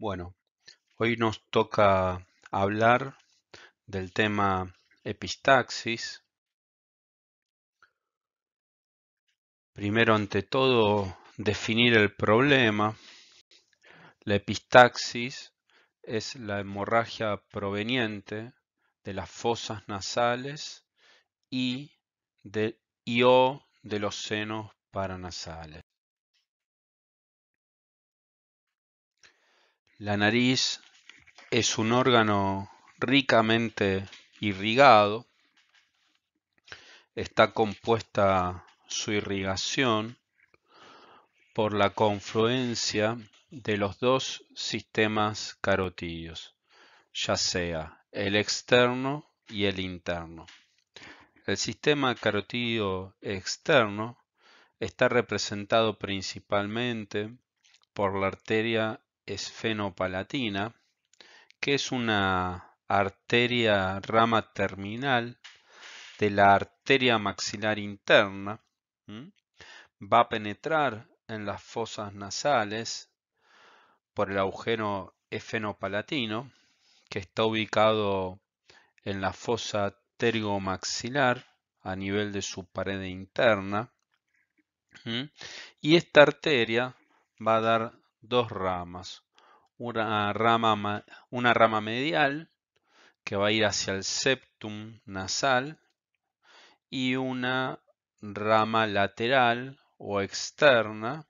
Bueno, hoy nos toca hablar del tema epistaxis. Primero, ante todo, definir el problema. La epistaxis es la hemorragia proveniente de las fosas nasales y del de los senos paranasales. La nariz es un órgano ricamente irrigado. Está compuesta su irrigación por la confluencia de los dos sistemas carotídeos, ya sea el externo y el interno. El sistema carotídeo externo está representado principalmente por la arteria esfenopalatina, que es una arteria rama terminal de la arteria maxilar interna. Va a penetrar en las fosas nasales por el agujero esfenopalatino, que está ubicado en la fosa tergomaxilar a nivel de su pared interna. Y esta arteria va a dar dos ramas. Una rama, una rama medial que va a ir hacia el septum nasal y una rama lateral o externa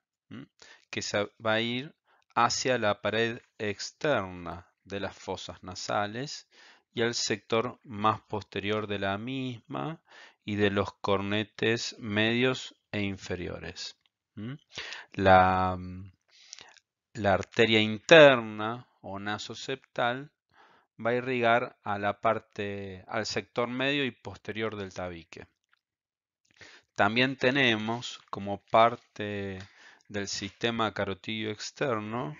que se va a ir hacia la pared externa de las fosas nasales y al sector más posterior de la misma y de los cornetes medios e inferiores. La mm, la arteria interna o nasoceptal va a irrigar a la parte, al sector medio y posterior del tabique. También tenemos como parte del sistema carotidio externo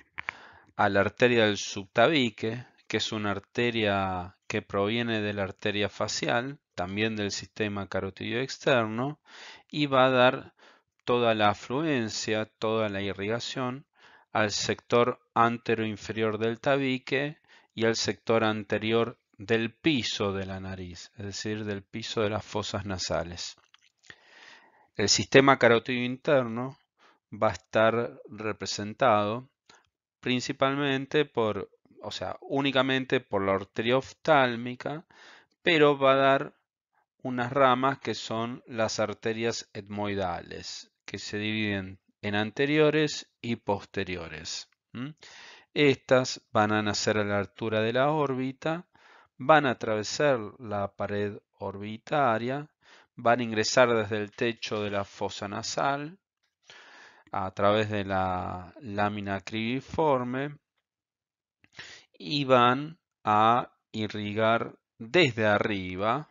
a la arteria del subtabique, que es una arteria que proviene de la arteria facial, también del sistema carotidio externo, y va a dar toda la afluencia, toda la irrigación al sector antero inferior del tabique y al sector anterior del piso de la nariz, es decir, del piso de las fosas nasales. El sistema carotido interno va a estar representado principalmente por, o sea, únicamente por la arteria oftálmica, pero va a dar unas ramas que son las arterias etmoidales, que se dividen en anteriores y posteriores. Estas van a nacer a la altura de la órbita, van a atravesar la pared orbitaria, van a ingresar desde el techo de la fosa nasal, a través de la lámina cribiforme y van a irrigar desde arriba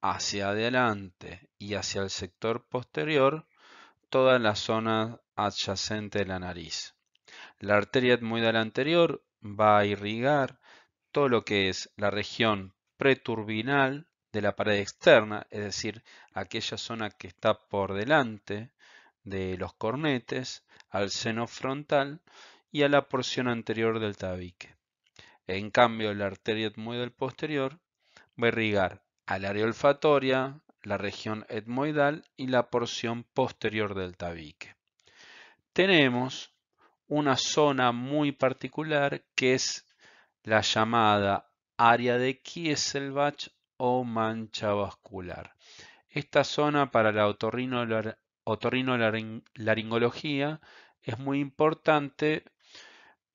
hacia adelante y hacia el sector posterior toda la zona adyacente de la nariz. La arteria etmoidal anterior va a irrigar todo lo que es la región preturbinal de la pared externa, es decir, aquella zona que está por delante de los cornetes, al seno frontal y a la porción anterior del tabique. En cambio, la arteria etmoidal posterior va a irrigar al área olfatoria, la región etmoidal y la porción posterior del tabique tenemos una zona muy particular que es la llamada área de Kieselbach o mancha vascular. Esta zona para la otorrinolaringología es muy importante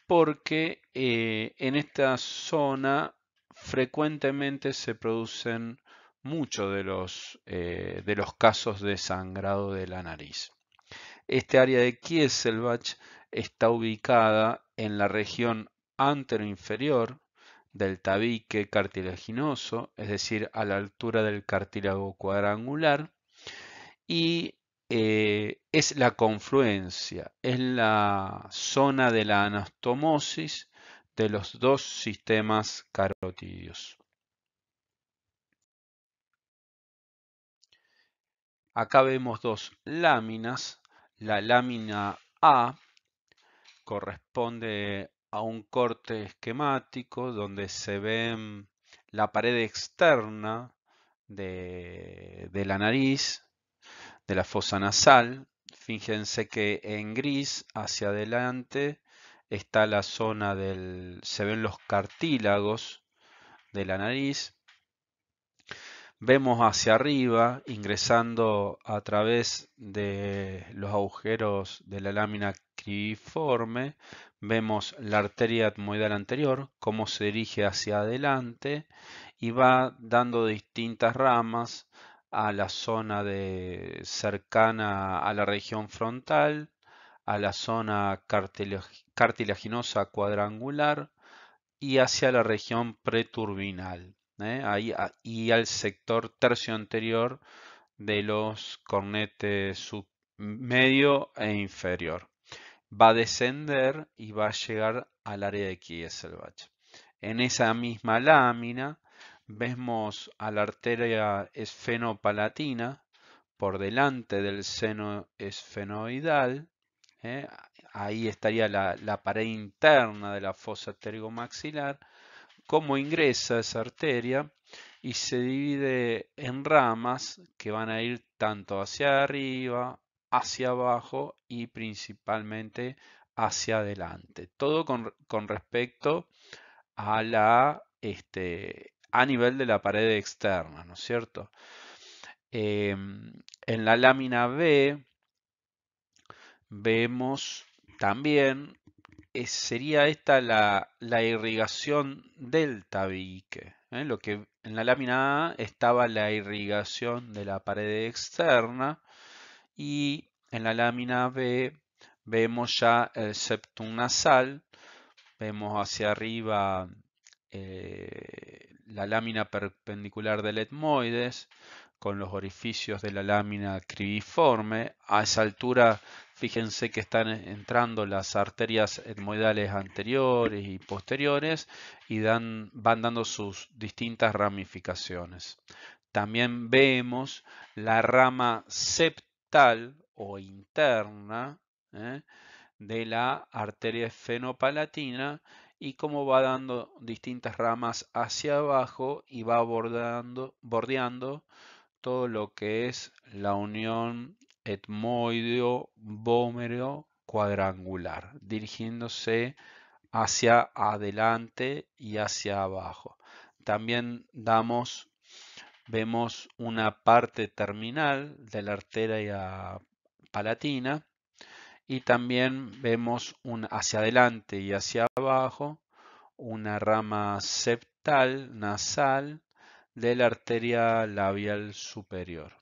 porque eh, en esta zona frecuentemente se producen muchos de eh, de los casos de sangrado de la nariz. Este área de Kieselbach está ubicada en la región anteroinferior del tabique cartilaginoso, es decir, a la altura del cartílago cuadrangular, y eh, es la confluencia, es la zona de la anastomosis de los dos sistemas carotidios. Acá vemos dos láminas la lámina A corresponde a un corte esquemático donde se ve mm, la pared externa de, la nariz, de la fosa nasal. Fíjense que en gris hacia adelante está la zona del... se ven los cartílagos de la nariz Vemos hacia arriba, ingresando a través de los agujeros de la lámina criforme, vemos la arteria atmoidal anterior, cómo se dirige hacia adelante y va dando distintas ramas a la zona cercana a la región frontal, a la zona cartilaginosa cuadrangular y hacia la región preturbinal. ¿eh? y al sector tercio anterior de los cornetes medio e inferior. Va a descender y va a llegar al área de Kieselbach. En esa misma lámina vemos a la arteria esfenopalatina por delante del seno esfenoidal. ¿eh? Ahí estaría la, pared interna de la fosa pterigomaxilar cómo ingresa esa arteria y se divide en ramas que van a ir tanto hacia arriba, hacia abajo y principalmente hacia adelante. Todo con, respecto a la este, a nivel de la pared externa, ¿no es cierto? Em, en la lámina B vemos también eh, sería esta la, la, irrigación del tabique. ¿eh? Lo que en la lámina A estaba la irrigación de la pared externa y en la lámina B vemos ya el septum nasal, vemos hacia arriba eh, la lámina perpendicular del etmoides, con los orificios de la lámina cribiforme. A esa altura, fíjense que están entrando las arterias etmoidales anteriores y posteriores y dan, van dando sus distintas ramificaciones. También vemos la rama septal o interna ¿eh? de la arteria fenopalatina y cómo va dando distintas ramas hacia abajo y va bordeando todo lo que es la unión etmoideo-bómero cuadrangular, dirigiéndose hacia adelante y hacia abajo. También damos, vemos una parte terminal de la arteria palatina y también vemos hacia adelante y hacia abajo una rama septal nasal de la arteria labial superior.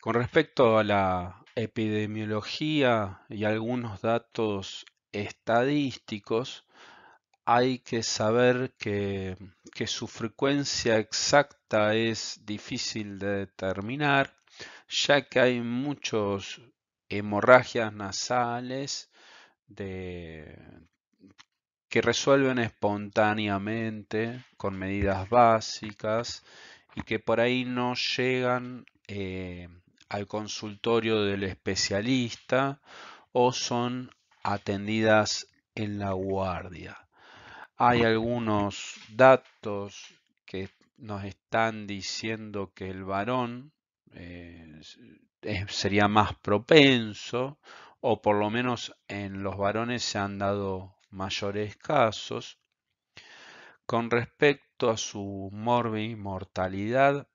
Con respecto a la epidemiología y algunos datos estadísticos, hay que saber que, que, su frecuencia exacta es difícil de determinar, ya que hay muchos hemorragias nasales de que resuelven espontáneamente con medidas básicas y que por ahí no llegan eh, al consultorio del especialista o son atendidas en la guardia. Hay algunos datos que nos están diciendo que el varón eh, sería más propenso o por lo menos en los varones se han dado mayores casos. Con respecto a su e mortalidad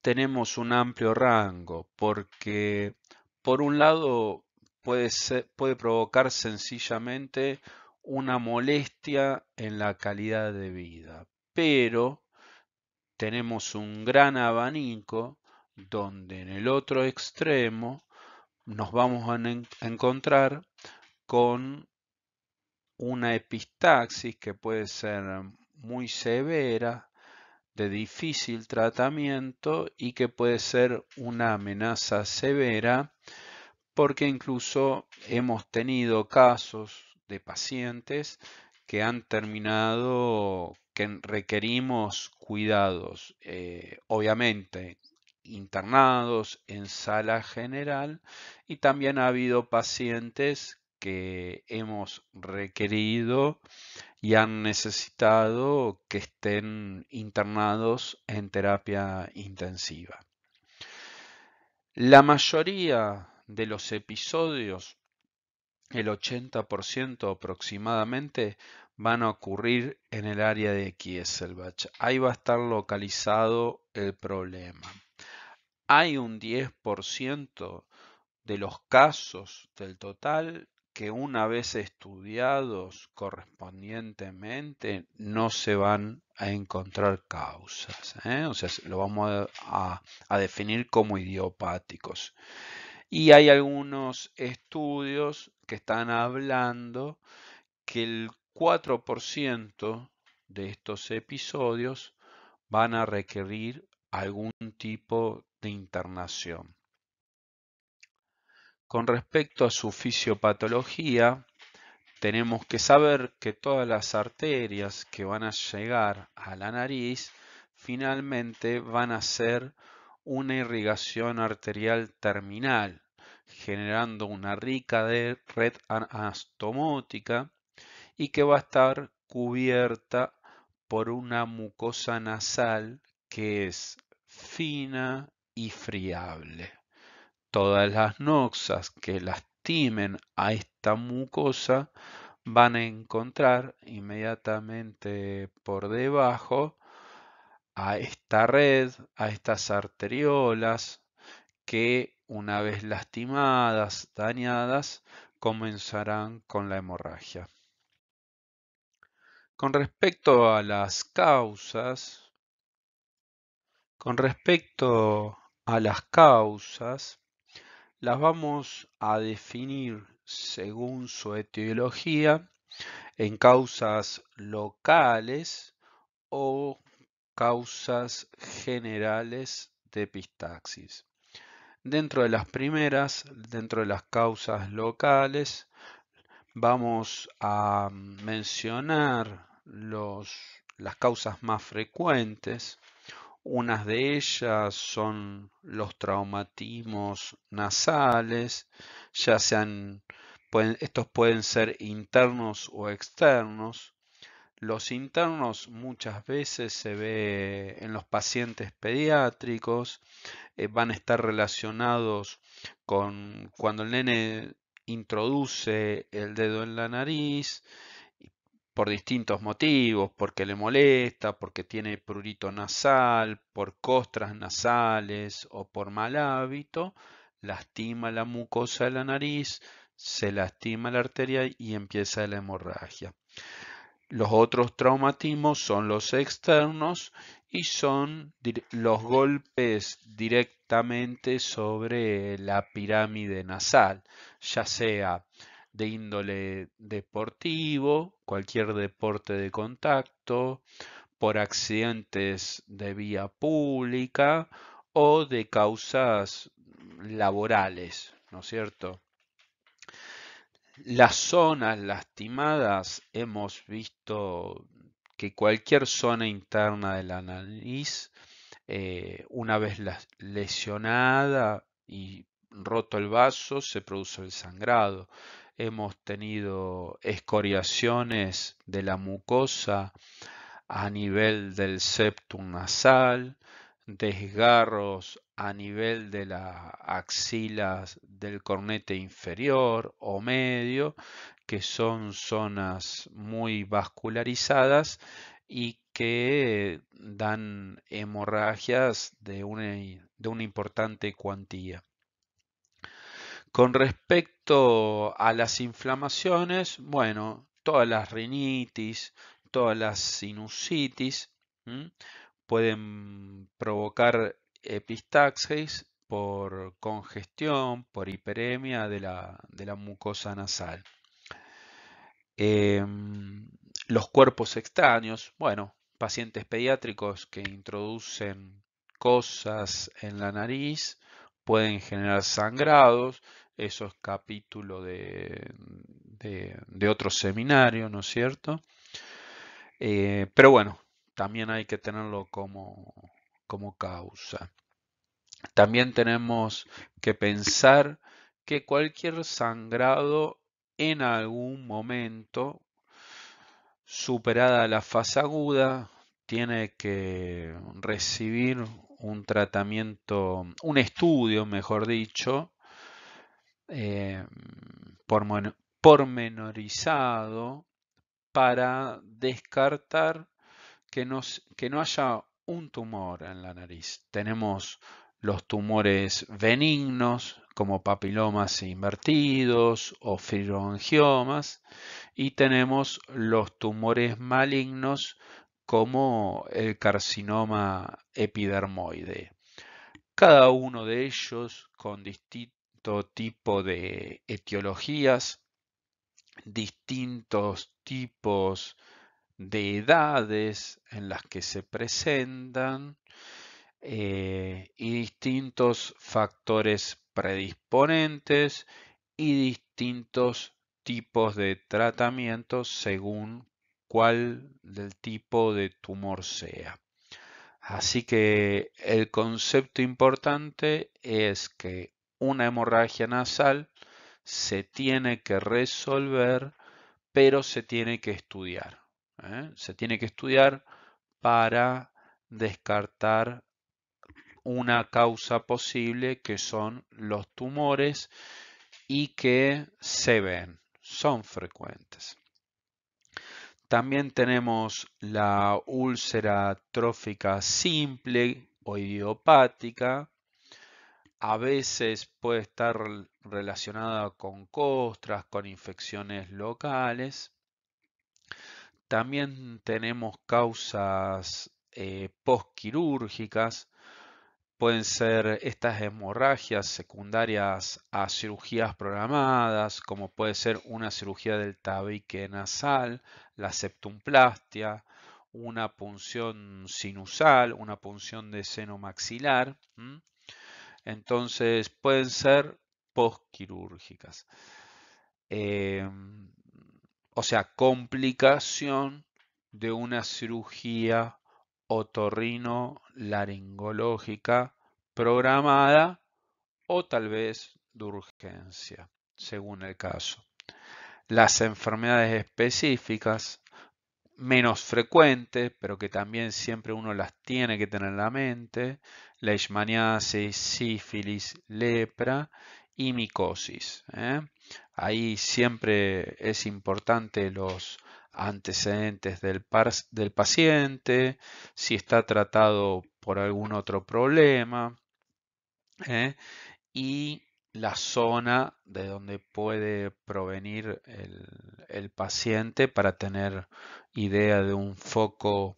tenemos un amplio rango porque, por un lado, puede, puede provocar sencillamente una molestia en la calidad de vida, pero tenemos un gran abanico donde en el otro extremo nos vamos a encontrar con una epistaxis que puede ser muy severa, de difícil tratamiento y que puede ser una amenaza severa porque incluso hemos tenido casos de pacientes que han terminado, que requerimos cuidados, eh, obviamente internados en sala general y también ha habido pacientes que hemos requerido y han necesitado que estén internados en terapia intensiva. La mayoría de los episodios, el 80% aproximadamente, van a ocurrir en el área de Kieselbach. Ahí va a estar localizado el problema. Hay un 10% de los casos del total que una vez estudiados correspondientemente no se van a encontrar causas. ¿eh? O sea, lo vamos a definir como idiopáticos. Y hay algunos estudios que están hablando que el 4% de estos episodios van a requerir algún tipo de internación. Con respecto a su fisiopatología, tenemos que saber que todas las arterias que van a llegar a la nariz finalmente van a ser una irrigación arterial terminal, generando una rica red anastomótica y que va a estar cubierta por una mucosa nasal que es fina y friable. Todas las noxas que lastimen a esta mucosa van a encontrar inmediatamente por debajo a esta red, a estas arteriolas que una vez lastimadas, dañadas, comenzarán con la hemorragia. Con respecto a las causas, con respecto a las causas, las vamos a definir según su etiología en causas locales o causas generales de epistaxis. Dentro de las primeras, dentro de las causas locales, vamos a mencionar las causas más frecuentes unas de ellas son los traumatismos nasales, ya sean, estos pueden ser internos o externos. Los internos muchas veces se ve en los pacientes pediátricos, eh, van a estar relacionados con cuando el nene introduce el dedo en la nariz, por distintos motivos, porque le molesta, porque tiene prurito nasal, por costras nasales o por mal hábito, lastima la mucosa de la nariz, se lastima la arteria y empieza la hemorragia. Los otros traumatismos son los externos y son los golpes directamente sobre la pirámide nasal, ya sea de índole deportivo, cualquier deporte de contacto, por accidentes de vía pública o de causas laborales, ¿no es cierto? Las zonas lastimadas hemos visto que cualquier zona interna de la nariz, eh, una vez lesionada y roto el vaso, se produce el sangrado hemos tenido escoriaciones de la mucosa a nivel del septum nasal, desgarros a nivel de las axilas del cornete inferior o medio, que son zonas muy vascularizadas y que dan hemorragias de una, de una importante cuantía. Con respecto a las inflamaciones, bueno, todas las rinitis, todas las sinusitis pueden provocar epistaxis por congestión, por hiperemia de la, mucosa nasal. Em, los cuerpos extraños, bueno, pacientes pediátricos que introducen cosas en la nariz pueden generar sangrados, eso es capítulo de, otro seminario, ¿no es cierto? Eh, pero bueno, también hay que tenerlo como, como causa. También tenemos que pensar que cualquier sangrado en algún momento, superada la fase aguda, tiene que recibir un tratamiento, un estudio, mejor dicho, eh, pormenorizado para descartar que, que no haya un tumor en la nariz. Tenemos los tumores benignos como papilomas invertidos o fibroangiomas y tenemos los tumores malignos como el carcinoma epidermoide. Cada uno de ellos con distinto tipo de etiologías, distintos tipos de edades en las que se presentan eh, y distintos factores predisponentes y distintos tipos de tratamientos según cual del tipo de tumor sea. Así que el concepto importante es que una hemorragia nasal se tiene que resolver, pero se tiene que estudiar. ¿eh? Se tiene que estudiar para descartar una causa posible que son los tumores y que se ven, son frecuentes. También tenemos la úlcera trófica simple o idiopática. A veces puede estar relacionada con costras, con infecciones locales. También tenemos causas posquirúrgicas. Eh, postquirúrgicas, Pueden ser estas hemorragias secundarias a cirugías programadas, como puede ser una cirugía del tabique nasal, la septumplastia, una punción sinusal, una punción de seno maxilar. Entonces pueden ser posquirúrgicas. Em, o sea, complicación de una cirugía otorrino, laringológica, programada o tal vez de urgencia, según el caso. Las enfermedades específicas, menos frecuentes, pero que también siempre uno las tiene que tener en la mente, leishmaniasis, sífilis, lepra y micosis. ¿eh? Ahí siempre es importante los antecedentes del, del paciente, si está tratado por algún otro problema ¿eh? y la zona de donde puede provenir el, paciente para tener idea de un foco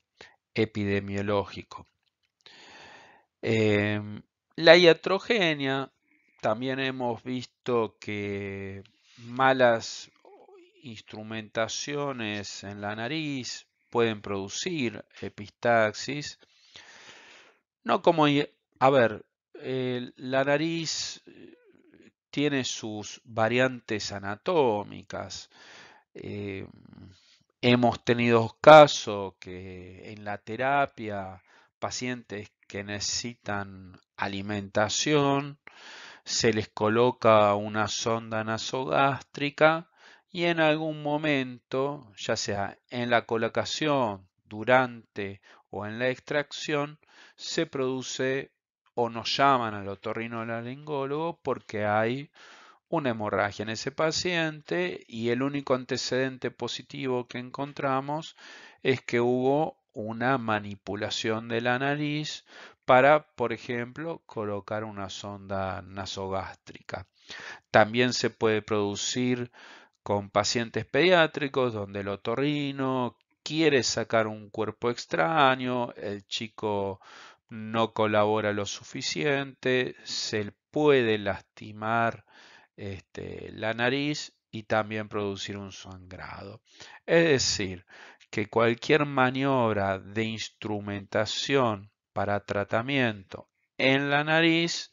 epidemiológico. Em, la iatrogenia, también hemos visto que malas instrumentaciones en la nariz pueden producir epistaxis. No como, a ver, la nariz eh, tiene sus variantes anatómicas. Eh, hemos tenido casos que en la terapia pacientes que necesitan alimentación, se les coloca una sonda nasogástrica y en algún momento, ya sea en la colocación, durante o en la extracción, se produce o nos llaman al otorrinolaringólogo porque hay una hemorragia en ese paciente y el único antecedente positivo que encontramos es que hubo una manipulación de la nariz para, por ejemplo, colocar una sonda nasogástrica. También se puede producir con pacientes pediátricos donde el otorrino quiere sacar un cuerpo extraño, el chico no colabora lo suficiente, se puede lastimar este, la nariz y también producir un sangrado. Es decir, que cualquier maniobra de instrumentación para tratamiento en la nariz,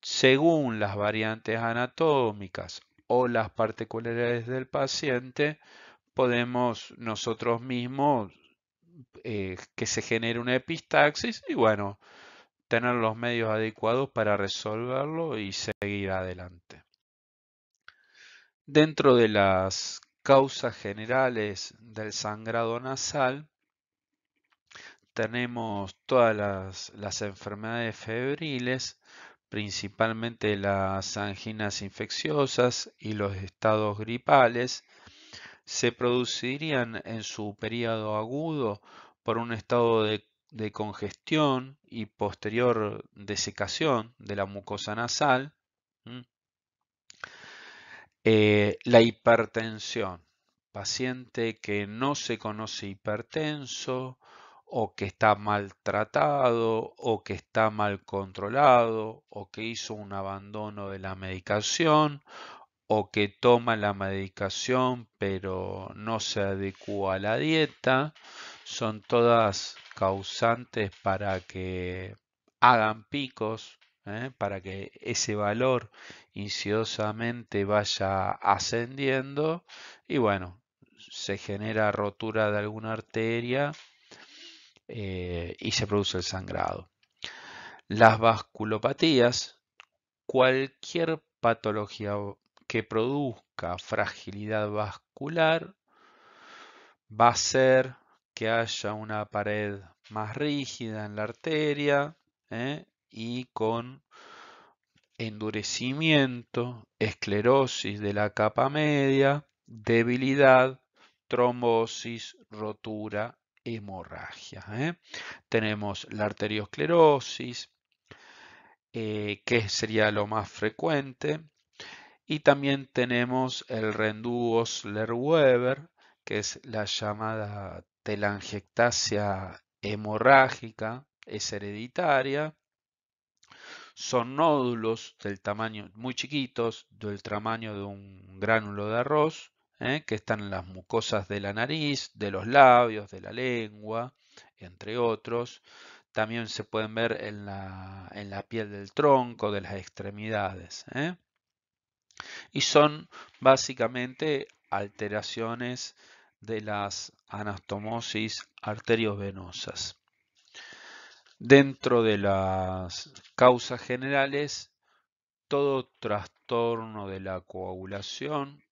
según las variantes anatómicas o las particularidades del paciente, podemos nosotros mismos eh, que se genere una epistaxis y bueno, tener los medios adecuados para resolverlo y seguir adelante. Dentro de las causas generales del sangrado nasal, tenemos todas las enfermedades febriles, principalmente las anginas infecciosas y los estados gripales, se producirían en su periodo agudo por un estado de, congestión y posterior desecación de la mucosa nasal, eh, la hipertensión, paciente que no se conoce hipertenso, o que está maltratado o que está mal controlado o que hizo un abandono de la medicación o que toma la medicación pero no se adecua a la dieta, son todas causantes para que hagan picos, ¿eh? para que ese valor insidiosamente vaya ascendiendo y bueno, se genera rotura de alguna arteria eh, y se produce el sangrado. Las vasculopatías, cualquier patología que produzca fragilidad vascular, va a ser que haya una pared más rígida en la arteria ¿eh? y con endurecimiento, esclerosis de la capa media, debilidad, trombosis, rotura hemorragia. ¿eh? Tenemos la arteriosclerosis, eh, que sería lo más frecuente. Y también tenemos el renduosler weber que es la llamada telangiectasia hemorrágica, es hereditaria. Son nódulos del tamaño muy chiquitos, del tamaño de un gránulo de arroz, ¿eh? que están en las mucosas de la nariz, de los labios, de la lengua, entre otros. También se pueden ver en la, en la piel del tronco, de las extremidades. ¿eh? Y son básicamente alteraciones de las anastomosis arteriovenosas. Dentro de las causas generales, todo trastorno de la coagulación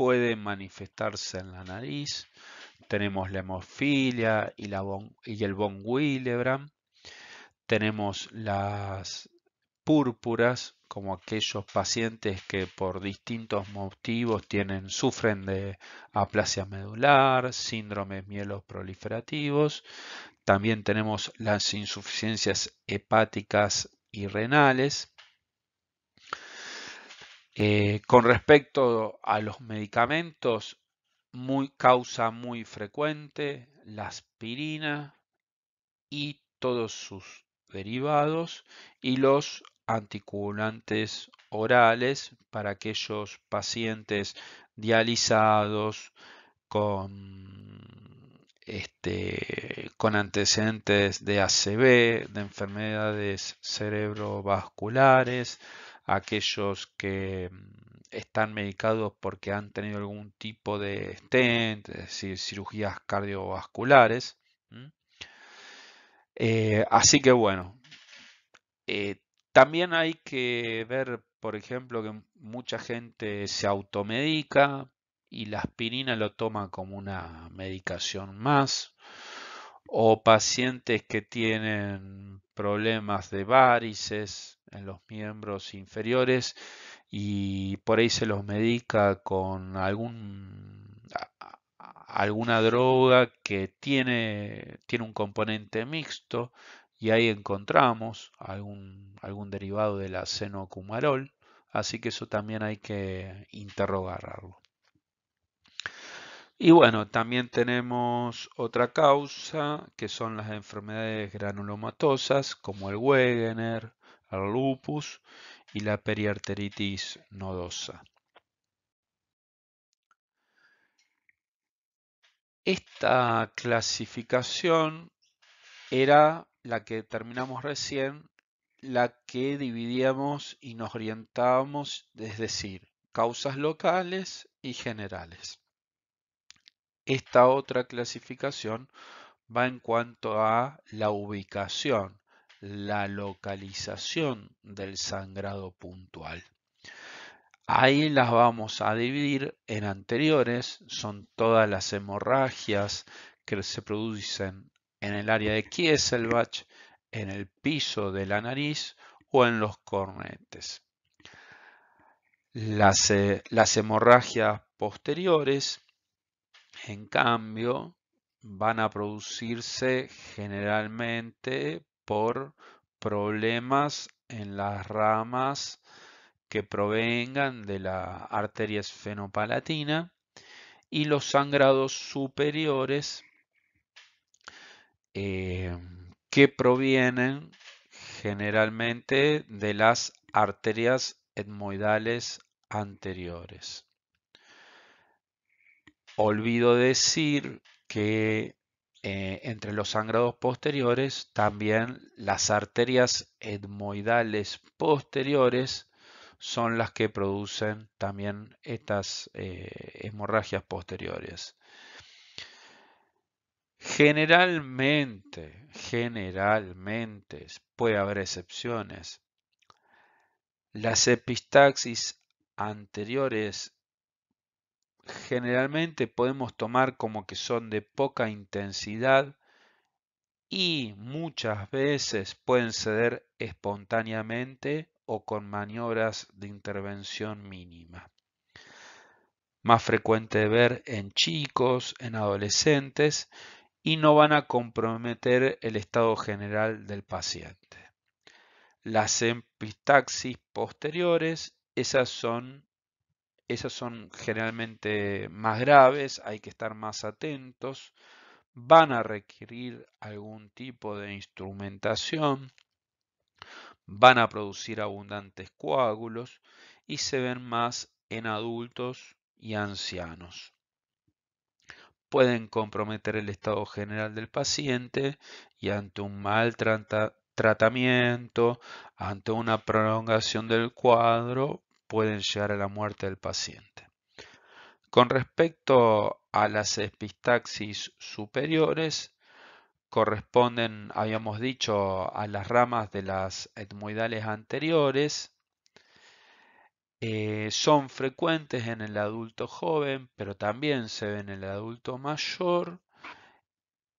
puede manifestarse en la nariz. Tenemos la hemofilia y, el von Willebrand. Tenemos las púrpuras, como aquellos pacientes que por distintos motivos tienen, sufren de aplasia medular, síndromes mielos proliferativos. También tenemos las insuficiencias hepáticas y renales. Eh, con respecto a los medicamentos, muy, causa muy frecuente la aspirina y todos sus derivados y los anticoagulantes orales para aquellos pacientes dializados con, este, con antecedentes de ACV, de enfermedades cerebrovasculares, aquellos que mm, están medicados porque han tenido algún tipo de stent, es decir, cirugías cardiovasculares. Eh, así que bueno, eh, también hay que ver, por ejemplo, que mucha gente se automedica y la aspirina lo toma como una medicación más. O pacientes que tienen problemas de varices, en los miembros inferiores y por ahí se los medica con algún, alguna droga que tiene, tiene un componente mixto y ahí encontramos algún, algún derivado de la así que eso también hay que interrogarlo. Y bueno, también tenemos otra causa que son las enfermedades granulomatosas como el Wegener, al lupus y la periarteritis nodosa. Esta clasificación era la que terminamos recién, la que dividíamos y nos orientábamos, es decir, causas locales y generales. Esta otra clasificación va en cuanto a la ubicación, la localización del sangrado puntual. Ahí las vamos a dividir en anteriores, son todas las hemorragias que se producen en el área de Kieselbach, en el piso de la nariz o en los cornetes. Las, eh, las hemorragias posteriores, en cambio, van a producirse generalmente por problemas en las ramas que provengan de la arteria esfenopalatina y los sangrados superiores eh, que provienen generalmente de las arterias etmoidales anteriores. Olvido decir que eh, entre los sangrados posteriores, también las arterias etmoidales posteriores son las que producen también estas eh, hemorragias posteriores. Generalmente, generalmente, puede haber excepciones. Las epistaxis anteriores generalmente podemos tomar como que son de poca intensidad y muchas veces pueden ceder espontáneamente o con maniobras de intervención mínima. Más frecuente de ver en chicos, en adolescentes y no van a comprometer el estado general del paciente. Las empistaxis posteriores, esas son esas son generalmente más graves, hay que estar más atentos, van a requerir algún tipo de instrumentación, van a producir abundantes coágulos y se ven más en adultos y ancianos. Pueden comprometer el estado general del paciente y ante un mal tratamiento, ante una prolongación del cuadro, pueden llegar a la muerte del paciente. Con respecto a las espistaxis superiores, corresponden, habíamos dicho, a las ramas de las etmoidales anteriores. Eh, son frecuentes en el adulto joven, pero también se ven en el adulto mayor.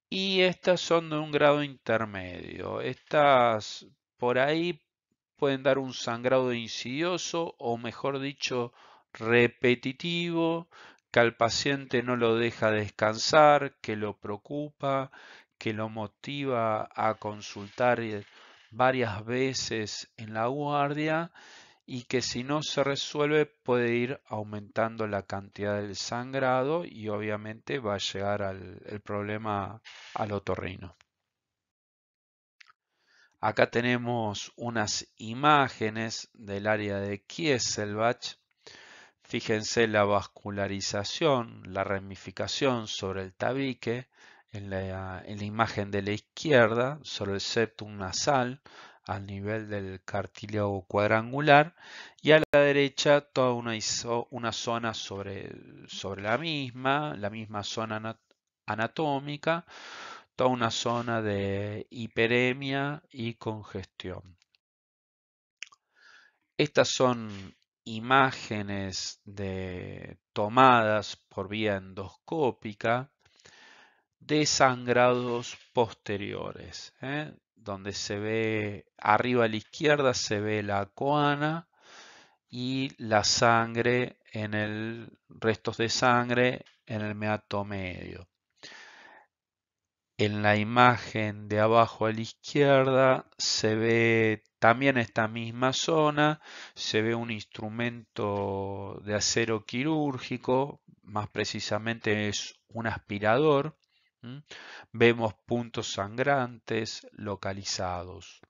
Y estas son de un grado intermedio. Estas por ahí pueden dar un sangrado insidioso o mejor dicho repetitivo que al paciente no lo deja descansar, que lo preocupa, que lo motiva a consultar eh, varias veces en la guardia y que si no se resuelve puede ir aumentando la cantidad del sangrado y obviamente va a llegar al, el problema al otorrino. Acá tenemos unas imágenes del área de Kieselbach. Fíjense la vascularización, la ramificación sobre el tabique, en la, imagen de la izquierda, sobre el septum nasal, al nivel del cartílago cuadrangular y a la derecha toda una, una zona sobre, sobre, la misma, la misma zona anatómica una zona de hiperemia y congestión. Estas son imágenes de, tomadas por vía endoscópica de sangrados posteriores, ¿eh? donde se ve arriba a la izquierda se ve la coana y la sangre en el restos de sangre en el meato medio. En la imagen de abajo a la izquierda se ve también esta misma zona, se ve un instrumento de acero quirúrgico, más precisamente es un aspirador. Vemos puntos sangrantes localizados.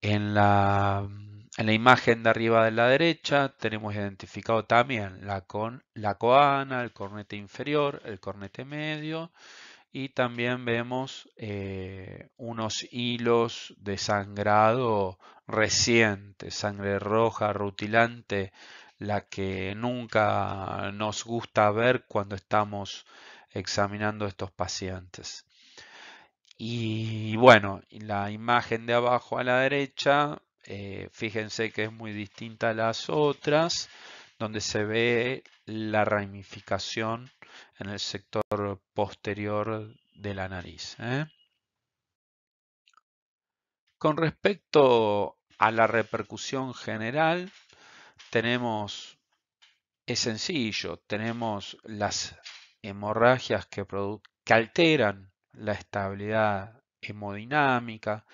En la en la imagen de arriba de la derecha tenemos identificado también la, con, la coana, el cornete inferior, el cornete medio y también vemos eh, unos hilos de sangrado reciente, sangre roja, rutilante, la que nunca nos gusta ver cuando estamos examinando estos pacientes. Y bueno, la imagen de abajo a la derecha eh, fíjense que es muy distinta a las otras, donde se ve la ramificación en el sector posterior de la nariz. ¿eh? Con respecto a la repercusión general, tenemos, es sencillo, tenemos las hemorragias que, que alteran la estabilidad hemodinámica,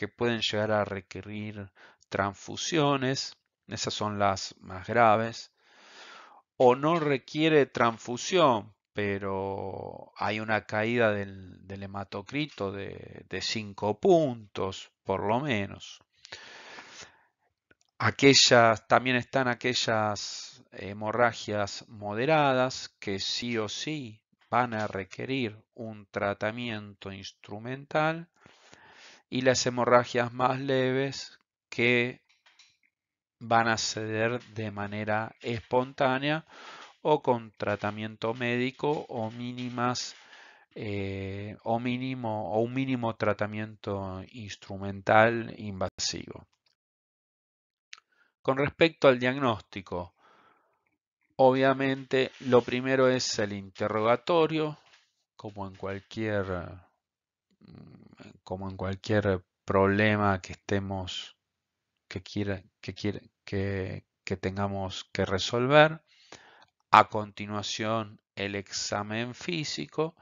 que pueden llegar a requerir transfusiones, esas son las más graves, o no requiere transfusión, pero hay una caída del, hematocrito de 5 puntos, por lo menos. Aquellas, también están aquellas hemorragias moderadas que sí o sí van a requerir un tratamiento instrumental y las hemorragias más leves que van a ceder de manera espontánea o con tratamiento médico o mínimas eh, o mínimo o un mínimo tratamiento instrumental invasivo. Con respecto al diagnóstico, obviamente lo primero es el interrogatorio, como en cualquier Mm, como en cualquier problema que estemos, que, quiera, que, quiera, que, tengamos que resolver. A continuación, el examen físico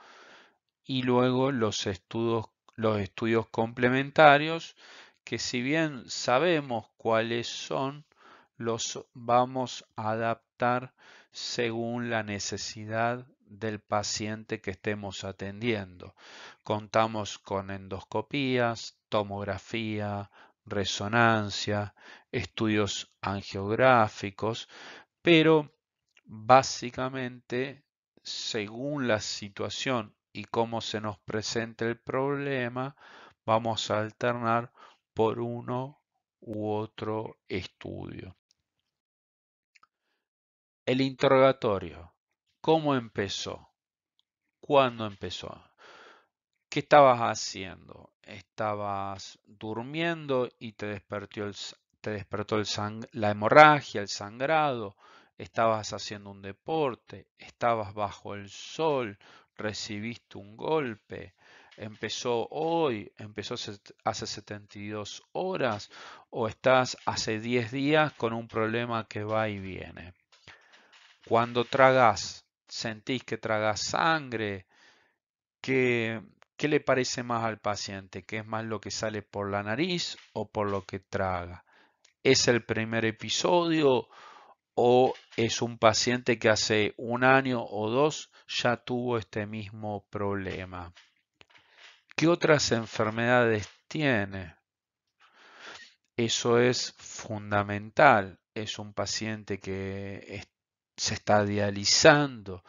y luego los estudios, los estudios complementarios que si bien sabemos cuáles son, los vamos a adaptar según la necesidad del paciente que estemos atendiendo. Contamos con endoscopías, tomografía, resonancia, estudios angiográficos, pero básicamente, según la situación y cómo se nos presenta el problema, vamos a alternar por uno u otro estudio. El interrogatorio cómo empezó, cuándo empezó, qué estabas haciendo, estabas durmiendo y te despertó el, te despertó el sang la hemorragia, el sangrado, estabas haciendo un deporte, estabas bajo el sol, recibiste un golpe, empezó hoy, empezó hace 72 horas o estás hace 10 días con un problema que va y viene. Cuando tragas, sentís que traga sangre, que, ¿qué le parece más al paciente? ¿Qué es más lo que sale por la nariz o por lo que traga? ¿Es el primer episodio o es un paciente que hace un año o dos ya tuvo este mismo problema? ¿Qué otras enfermedades tiene? Eso es fundamental. Es un paciente que está se está dializando,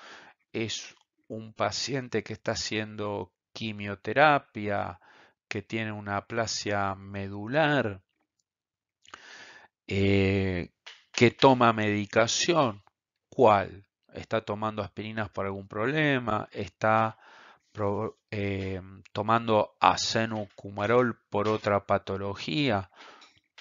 es un paciente que está haciendo quimioterapia, que tiene una aplasia medular, eh, que toma medicación, ¿cuál? ¿Está tomando aspirinas por algún problema? ¿Está eh, tomando acenocumarol por otra patología?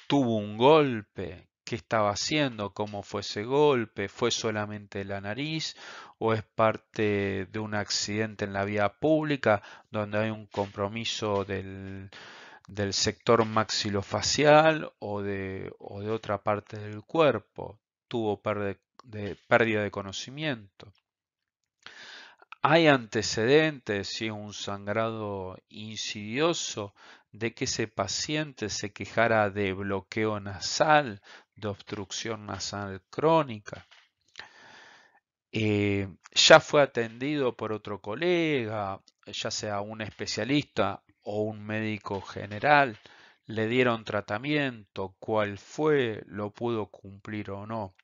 ¿Tuvo un golpe? qué estaba haciendo, cómo fue ese golpe, fue solamente la nariz o es parte de un accidente en la vía pública donde hay un compromiso del, sector maxilofacial o de, otra parte del cuerpo, tuvo pérdida de, pérdida de conocimiento. Hay antecedentes, si un sangrado insidioso, de que ese paciente se quejara de bloqueo nasal, de obstrucción nasal crónica. Eh, ya fue atendido por otro colega, ya sea un especialista o un médico general, le dieron tratamiento, cuál fue, lo pudo cumplir o no.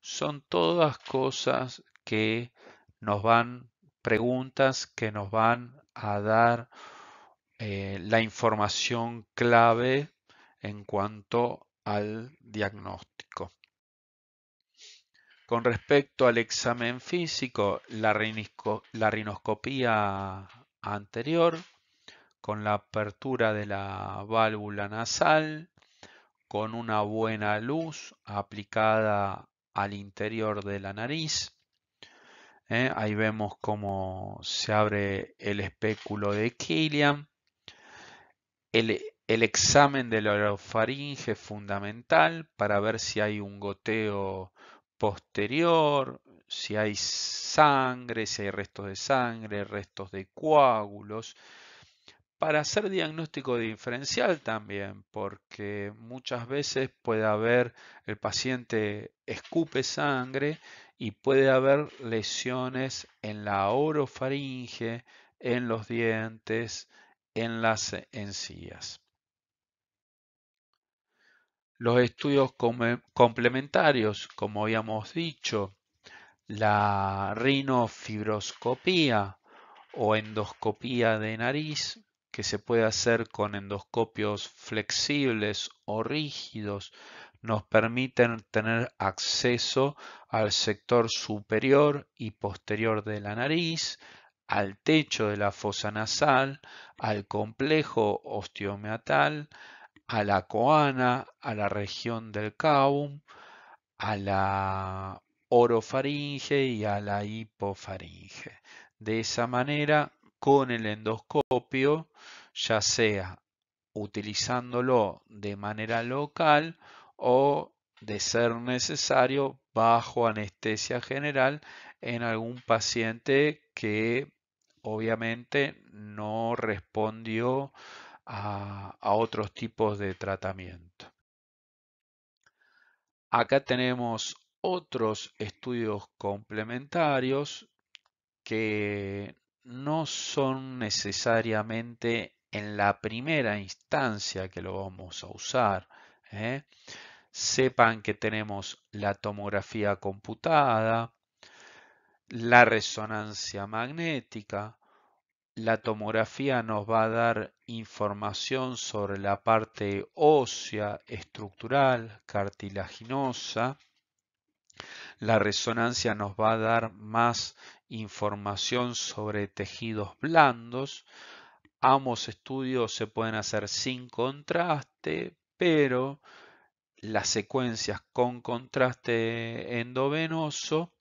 Son todas cosas que nos van, preguntas que nos van a dar eh, la información clave en cuanto al diagnóstico. Con respecto al examen físico, la, rinoscopía anterior, con la apertura de la válvula nasal, con una buena luz aplicada al interior de la nariz. ¿eh? Ahí vemos cómo se abre el espéculo de Kilian. El el examen de la orofaringe es fundamental para ver si hay un goteo posterior, si hay sangre, si hay restos de sangre, restos de coágulos. Para hacer diagnóstico diferencial también, porque muchas veces puede haber, el paciente escupe sangre y puede haber lesiones en la orofaringe, en los dientes, en las encías. Los estudios complementarios, como habíamos dicho, la rinofibroscopía o endoscopía de nariz, que se puede hacer con endoscopios flexibles o rígidos, nos permiten tener acceso al sector superior y posterior de la nariz, al techo de la fosa nasal, al complejo osteomeatal, a la coana, a la región del caum, a la orofaringe y a la hipofaringe. De esa manera, con el endoscopio, ya sea utilizándolo de manera local o, de ser necesario, bajo anestesia general en algún paciente que obviamente no respondió a, otros tipos de tratamiento. Acá tenemos otros estudios complementarios que no son necesariamente en la primera instancia que lo vamos a usar. ¿eh? Sepan que tenemos la tomografía computada, la resonancia magnética, la tomografía nos va a dar información sobre la parte ósea, estructural, cartilaginosa. La resonancia nos va a dar más información sobre tejidos blandos. Ambos estudios se pueden hacer sin contraste, pero las secuencias con contraste endovenoso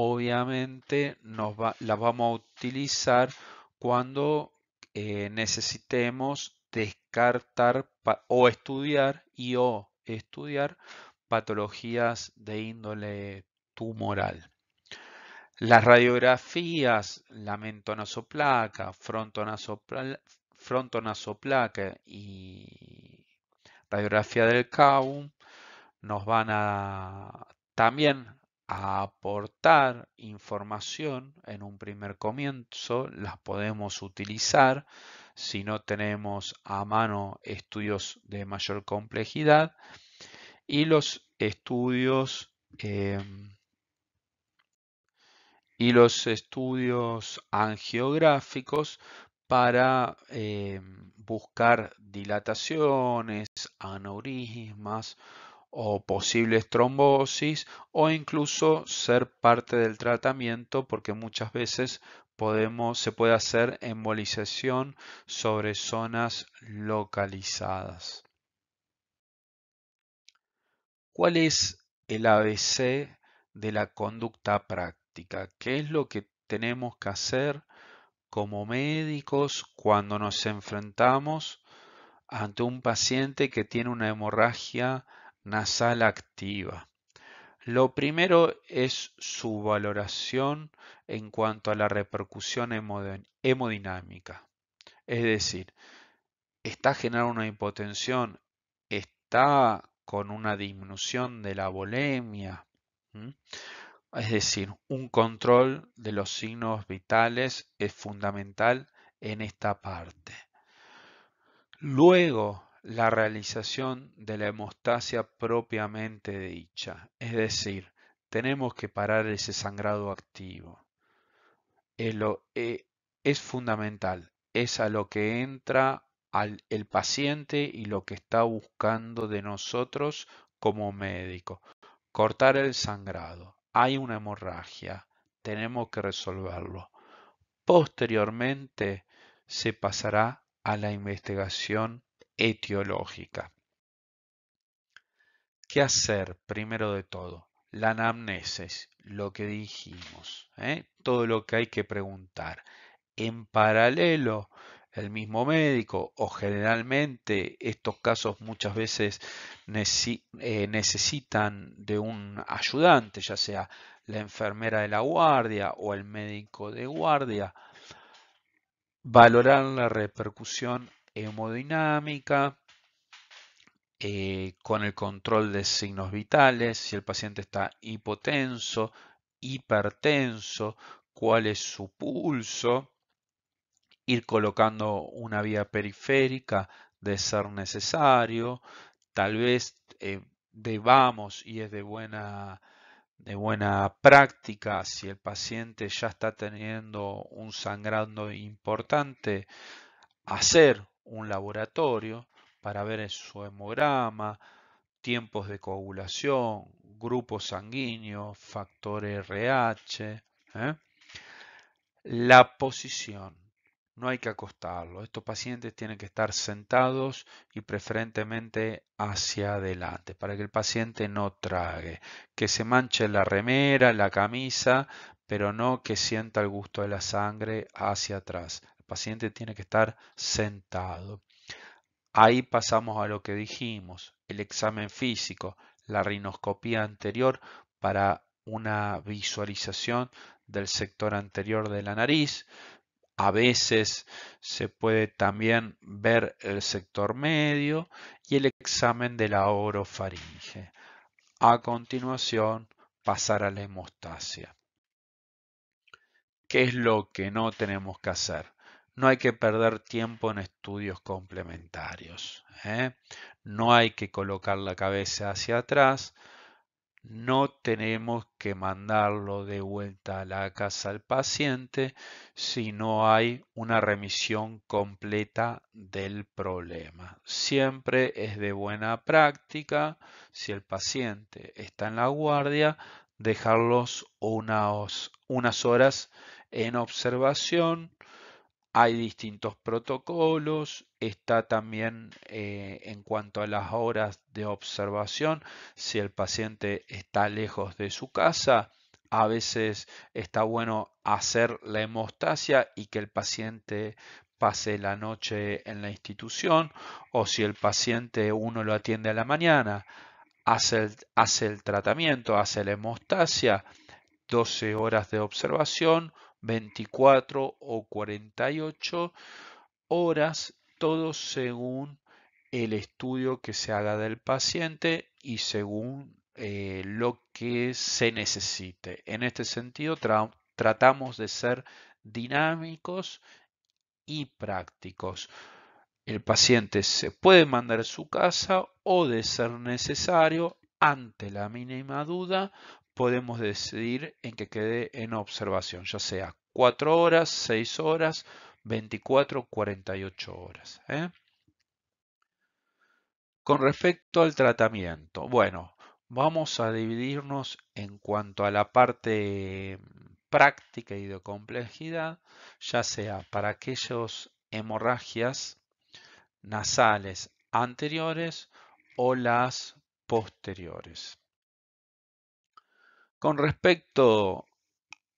obviamente las vamos a utilizar cuando eh, necesitemos descartar o estudiar y o estudiar patologías de índole tumoral. Las radiografías, la nasoplaca, frontonasoplaca y radiografía del caum nos van a también a aportar información en un primer comienzo, las podemos utilizar si no tenemos a mano estudios de mayor complejidad y los estudios em, y los estudios angiográficos para em, buscar dilataciones, aneurismas o posibles trombosis o incluso ser parte del tratamiento porque muchas veces podemos, se puede hacer embolización sobre zonas localizadas. ¿Cuál es el ABC de la conducta práctica? ¿Qué es lo que tenemos que hacer como médicos cuando nos enfrentamos ante un paciente que tiene una hemorragia nasal activa. Lo primero es su valoración en cuanto a la repercusión hemodinámica. Es decir, está generando una hipotensión, está con una disminución de la volemia, ¿Mm? es decir, un control de los signos vitales es fundamental en esta parte. Luego la realización de la hemostasia propiamente dicha, es decir, tenemos que parar ese sangrado activo. Es eh, fundamental, es a lo que entra el paciente y lo que está buscando de nosotros como médico. Cortar el sangrado. Hay una hemorragia. Tenemos que resolverlo. Posteriormente se pasará a la investigación etiológica. ¿Qué hacer primero de todo? La anamnesis, lo que dijimos, ¿eh? todo lo que hay que preguntar. En paralelo, el mismo médico o generalmente estos casos muchas veces eh, necesitan de un ayudante, ya sea la enfermera de la guardia o el médico de guardia, valorar la repercusión hemodinámica, eh, con el control de signos vitales, si el paciente está hipotenso, hipertenso, cuál es su pulso, ir colocando una vía periférica de ser necesario, tal vez eh, debamos y es de buena, de buena práctica si el paciente ya está teniendo un sangrando importante, hacer un laboratorio para ver su hemograma, tiempos de coagulación, grupo sanguíneo, factor RH, ¿eh? la posición. No hay que acostarlo. Estos pacientes tienen que estar sentados y preferentemente hacia adelante para que el paciente no trague, que se manche la remera, la camisa, pero no que sienta el gusto de la sangre hacia atrás paciente tiene que estar sentado. Ahí pasamos a lo que dijimos, el examen físico, la rinoscopía anterior para una visualización del sector anterior de la nariz. A veces se puede también ver el sector medio y el examen de la orofaringe. A continuación, pasar a la hemostasia. ¿Qué es lo que no tenemos que hacer? no hay que perder tiempo en estudios complementarios. ¿eh? No hay que colocar la cabeza hacia atrás. No tenemos que mandarlo de vuelta a la casa al paciente si no hay una remisión completa del problema. Siempre es de buena práctica, si el paciente está en la guardia, dejarlos unas horas en observación hay distintos protocolos, está también eh, en cuanto a las horas de observación, si el paciente está lejos de su casa, a veces está bueno hacer la hemostasia y que el paciente pase la noche en la institución o si el paciente uno lo atiende a la mañana, hace el, hace el tratamiento, hace la hemostasia, 12 horas de observación, 24 o 48 horas, todo según el estudio que se haga del paciente y según eh, lo que se necesite. En este sentido, tratamos de ser dinámicos y prácticos. El paciente se puede mandar a su casa o, de ser necesario, ante la mínima duda, podemos decidir en que quede en observación, ya sea 4 horas, 6 horas, 24, 48 horas. ¿eh? Con respecto al tratamiento, bueno, vamos a dividirnos en cuanto a la parte práctica y de complejidad, ya sea para aquellos hemorragias nasales anteriores o las posteriores. Con respecto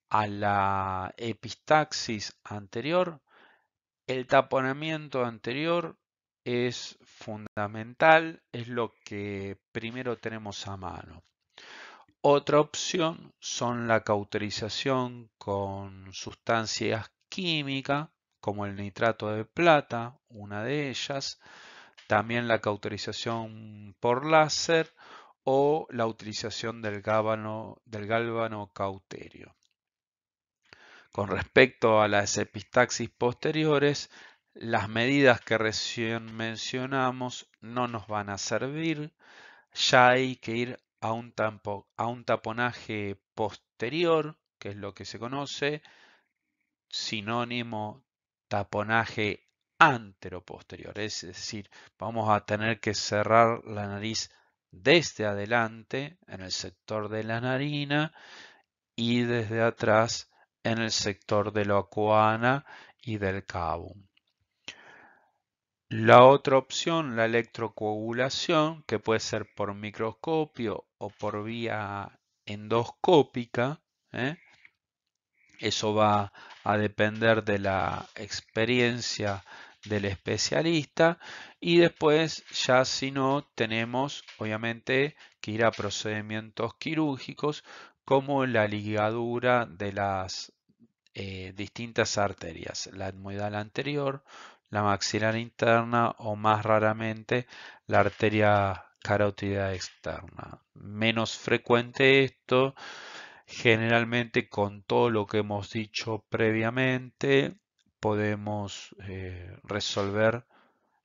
a la epistaxis anterior, el taponamiento anterior es fundamental, es lo que primero tenemos a mano. Otra opción son la cauterización con sustancias químicas, como el nitrato de plata, una de ellas. También la cauterización por láser o la utilización del, gábano, del gálvano cauterio. Con respecto a las epistaxis posteriores, las medidas que recién mencionamos no nos van a servir, ya hay que ir a un, tampón a un taponaje posterior, que es lo que se conoce, sinónimo taponaje anteroposterior, es decir, vamos a tener que cerrar la nariz desde este adelante en el sector de la narina y desde atrás en el sector de la acuana y del cabo. La otra opción, la electrocoagulación, que puede ser por microscopio o por vía endoscópica, ¿eh? eso va a depender de la experiencia del especialista y después ya si no tenemos obviamente que ir a procedimientos quirúrgicos como la ligadura de las eh, distintas arterias, la admoidal anterior, la maxilar interna o más raramente la arteria carótida externa. Menos frecuente esto, generalmente con todo lo que hemos dicho previamente, podemos eh, resolver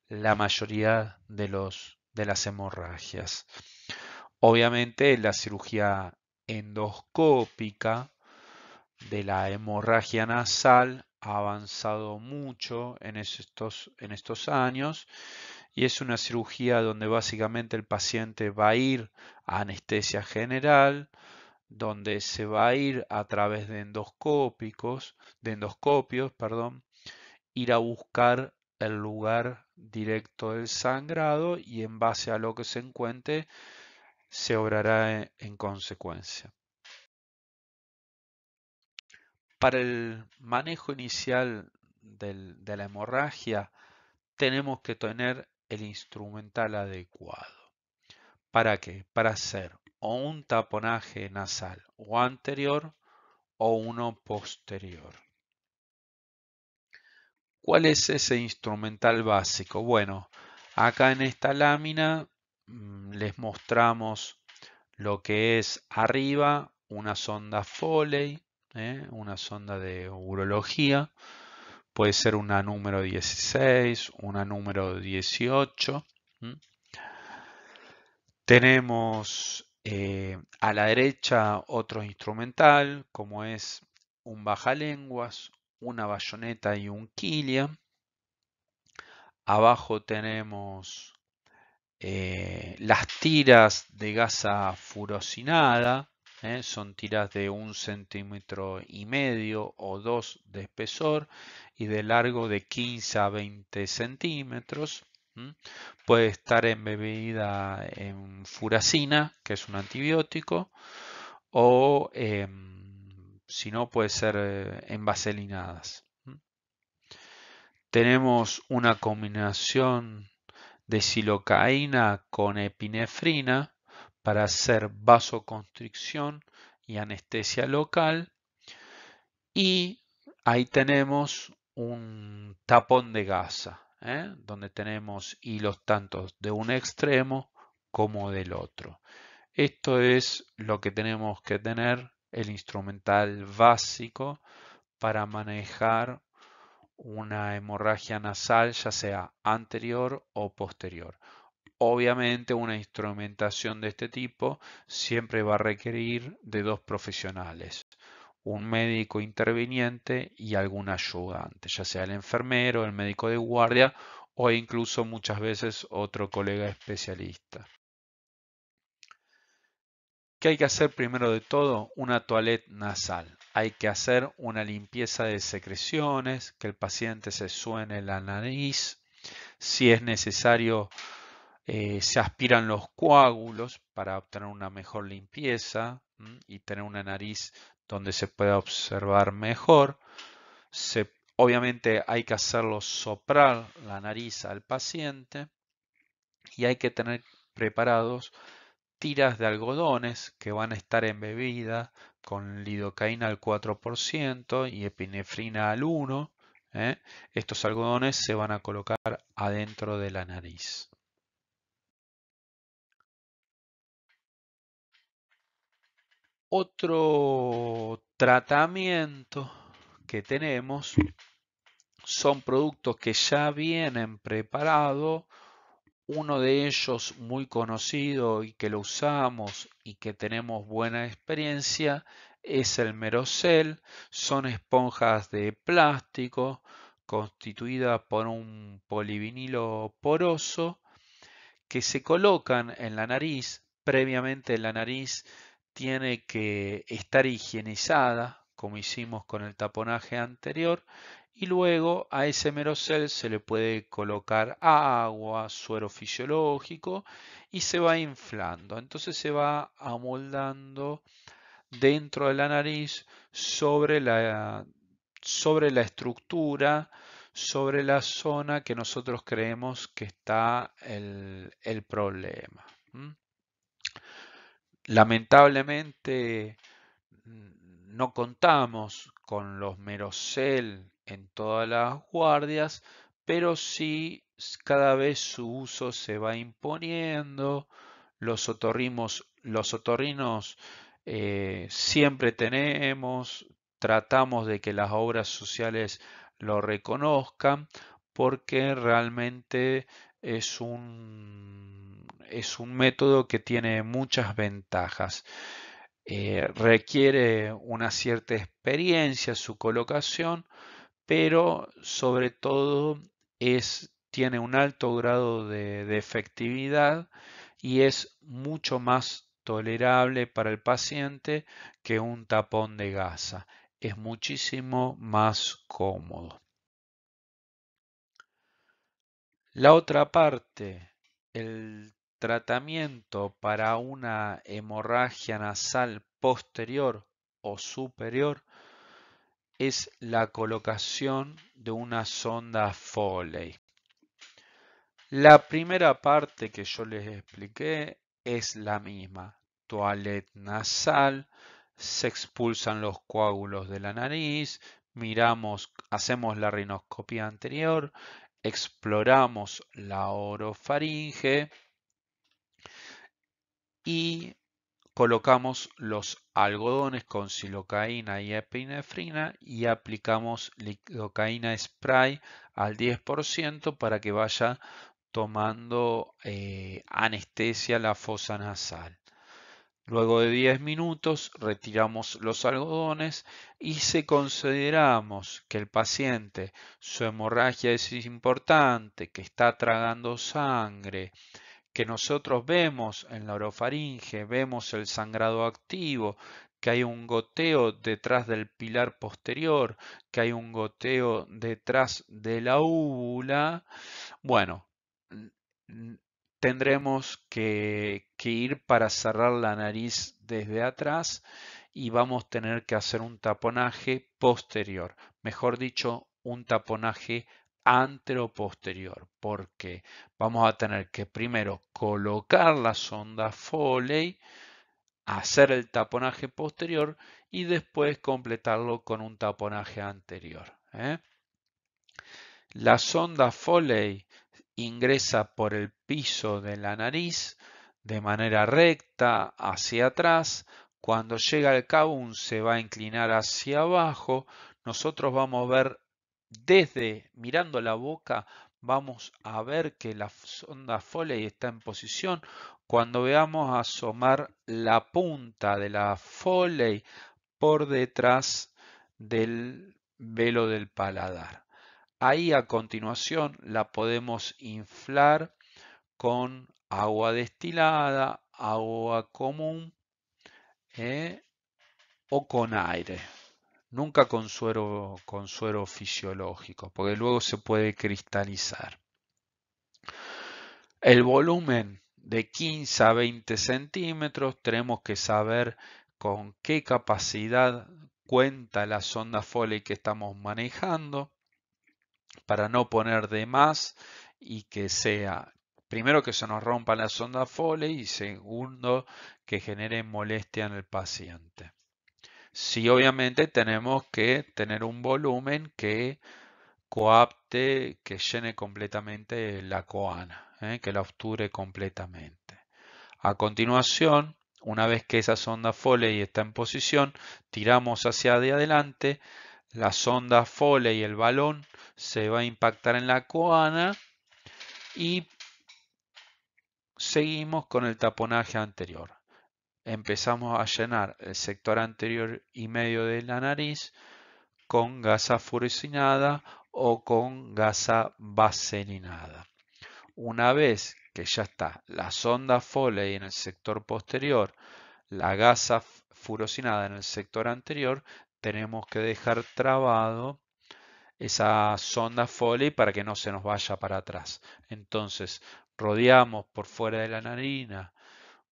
la mayoría de, las hemorragias. Obviamente la cirugía endoscópica de la hemorragia nasal ha avanzado mucho en estos, en estos años y es una cirugía donde básicamente el paciente va a ir a anestesia general, donde se va a ir a través de endoscópicos, de endoscopios, perdón, ir a buscar el lugar directo del sangrado y en base a lo que se encuentre se obrará e, en, consecuencia. Para el manejo inicial de la hemorragia tenemos que tener el instrumental adecuado. ¿Para qué? Para hacer o un taponaje nasal o anterior o uno posterior. ¿Cuál es ese instrumental básico? Bueno, acá en esta lámina mm, les mostramos lo que es arriba una sonda Foley, ¿eh? una sonda de urología, puede ser una número 16, una número 18. Tenemos eh, a la derecha otro instrumental como es un bajalenguas, una bayoneta y un quilia Abajo tenemos eh, las tiras de gasa furosinada. ¿eh? Son tiras de un centímetro y medio o dos de espesor y de largo de 15 a 20 centímetros. Puede estar embebida en furacina, que es un antibiótico, o... Em, si no puede ser eh, envaselinadas. Tenemos una combinación de silocaína con epinefrina para hacer vasoconstricción y anestesia local. Y ahí tenemos un tapón de gasa, ¿eh? donde tenemos hilos tanto de un extremo como del otro. Esto es lo que tenemos que tener el instrumental básico para manejar una hemorragia nasal, ya sea anterior o posterior. Obviamente una instrumentación de este tipo siempre va a requerir de dos profesionales, un médico interviniente y algún ayudante, ya sea el enfermero, el médico de guardia o incluso muchas veces otro colega especialista. ¿Qué hay que hacer primero de todo? Una toilette nasal. Hay que hacer una limpieza de secreciones, que el paciente se suene la nariz. Si es necesario, eh, se aspiran los coágulos para obtener una mejor limpieza y tener una nariz donde se pueda observar mejor. obviamente hay que hacerlo soprar la nariz al paciente y hay que tener preparados tiras de algodones que van a estar en con lidocaína al 4% y epinefrina al 1%. ¿eh? Estos algodones se van a colocar adentro de la nariz. Otro tratamiento que tenemos son productos que ya vienen preparados uno de ellos muy conocido y que lo usamos y que tenemos buena experiencia es el merocel. Son esponjas de plástico constituidas por un polivinilo poroso que se colocan en la nariz. Previamente la nariz tiene que estar higienizada, como hicimos con el taponaje anterior, y luego a ese merocel se le puede colocar agua, suero fisiológico y se va inflando. Entonces se va amoldando dentro de la nariz sobre la, sobre la estructura, sobre la zona que nosotros creemos que está el, problema. Lamentablemente mm, no contamos con los merocel en todas las guardias, pero si cada vez su uso se va imponiendo. Los los otorrinos eh, siempre tenemos, tratamos de que las obras sociales lo reconozcan porque realmente es un, es un método que tiene muchas ventajas. Eh, requiere una cierta experiencia su colocación, pero sobre todo es, tiene un alto grado de, de efectividad y es mucho más tolerable para el paciente que un tapón de gasa. Es muchísimo más cómodo. La otra parte, el tratamiento para una hemorragia nasal posterior o superior es la colocación de una sonda Foley. La primera parte que yo les expliqué es la misma. Toilet nasal, se expulsan los coágulos de la nariz, miramos, hacemos la rinoscopía anterior, exploramos la orofaringe y colocamos los algodones con silocaína y epinefrina y aplicamos lidocaína spray al 10% para que vaya tomando eh, anestesia la fosa nasal. Luego de 10 minutos retiramos los algodones y si consideramos que el paciente su hemorragia es importante, que está tragando sangre, que nosotros vemos en la orofaringe, vemos el sangrado activo, que hay un goteo detrás del pilar posterior, que hay un goteo detrás de la úvula, bueno, tendremos que, que ir para cerrar la nariz desde atrás y vamos a tener que hacer un taponaje posterior, mejor dicho, un taponaje Antero posterior, porque vamos a tener que primero colocar la sonda Foley, hacer el taponaje posterior y después completarlo con un taponaje anterior. ¿eh? La sonda Foley ingresa por el piso de la nariz de manera recta hacia atrás. Cuando llega al cabo, se va a inclinar hacia abajo. Nosotros vamos a ver desde mirando la boca vamos a ver que la sonda Foley está en posición. Cuando veamos asomar la punta de la Foley por detrás del velo del paladar. Ahí a continuación la podemos inflar con agua destilada, agua común eh, o con aire nunca con suero, con suero fisiológico, porque luego se puede cristalizar. El volumen de 15 a 20 centímetros, tenemos que saber con qué capacidad cuenta la sonda Foley que estamos manejando para no poner de más y que sea primero que se nos rompa la sonda Foley y segundo que genere molestia en el paciente. Sí, obviamente tenemos que tener un volumen que coapte, que llene completamente la coana, ¿eh? que la obture completamente. A continuación, una vez que esa sonda Foley está en posición, tiramos hacia adelante, la sonda Foley, el balón, se va a impactar en la coana y seguimos con el taponaje anterior empezamos a llenar el sector anterior y medio de la nariz con gasa furosinada o con gasa vaselinada. Una vez que ya está la sonda Foley en el sector posterior, la gasa furosinada en el sector anterior, tenemos que dejar trabado esa sonda Foley para que no se nos vaya para atrás. Entonces, rodeamos por fuera de la narina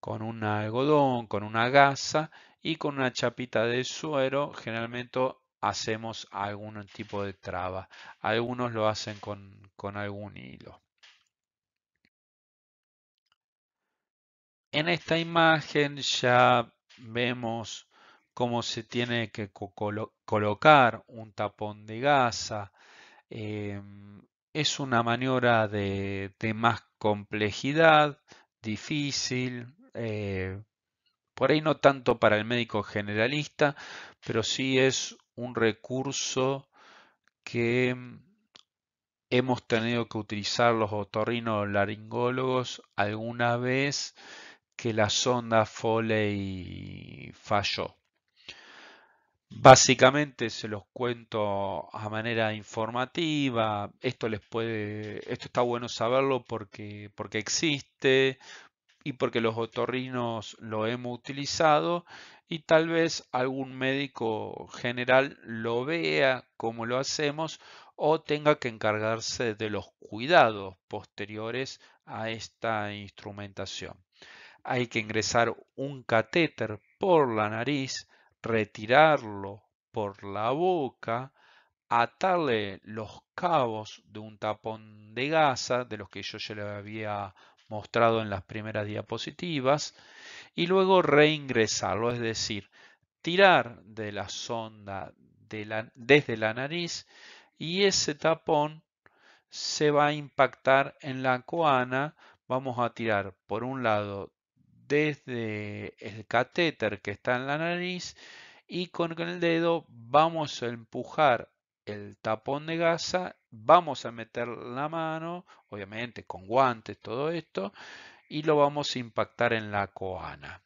con un algodón, con una gasa y con una chapita de suero, generalmente hacemos algún tipo de traba. Algunos lo hacen con, algún hilo. En esta imagen ya vemos cómo se tiene que colocar un tapón de gasa. Em, es una maniobra de más complejidad, difícil, eh, por ahí no tanto para el médico generalista, pero sí es un recurso que mm, hemos tenido que utilizar los otorrinolaringólogos alguna vez que la sonda Foley falló. Básicamente se los cuento a manera informativa. Esto les puede, esto está bueno saberlo porque, porque existe, y porque los otorrinos lo hemos utilizado y tal vez algún médico general lo vea como lo hacemos o tenga que encargarse de los cuidados posteriores a esta instrumentación. Hay que ingresar un catéter por la nariz, retirarlo por la boca, atarle los cabos de un tapón de gasa, de los que yo ya le había mostrado en las primeras diapositivas y luego reingresarlo, es decir, tirar de la sonda desde la nariz y ese tapón se va a impactar en la coana. Vamos a tirar por un lado desde el catéter que está en la nariz y con el dedo vamos a empujar el tapón de gasa vamos a meter la mano, obviamente con guantes, todo esto, y lo vamos a impactar en la coana.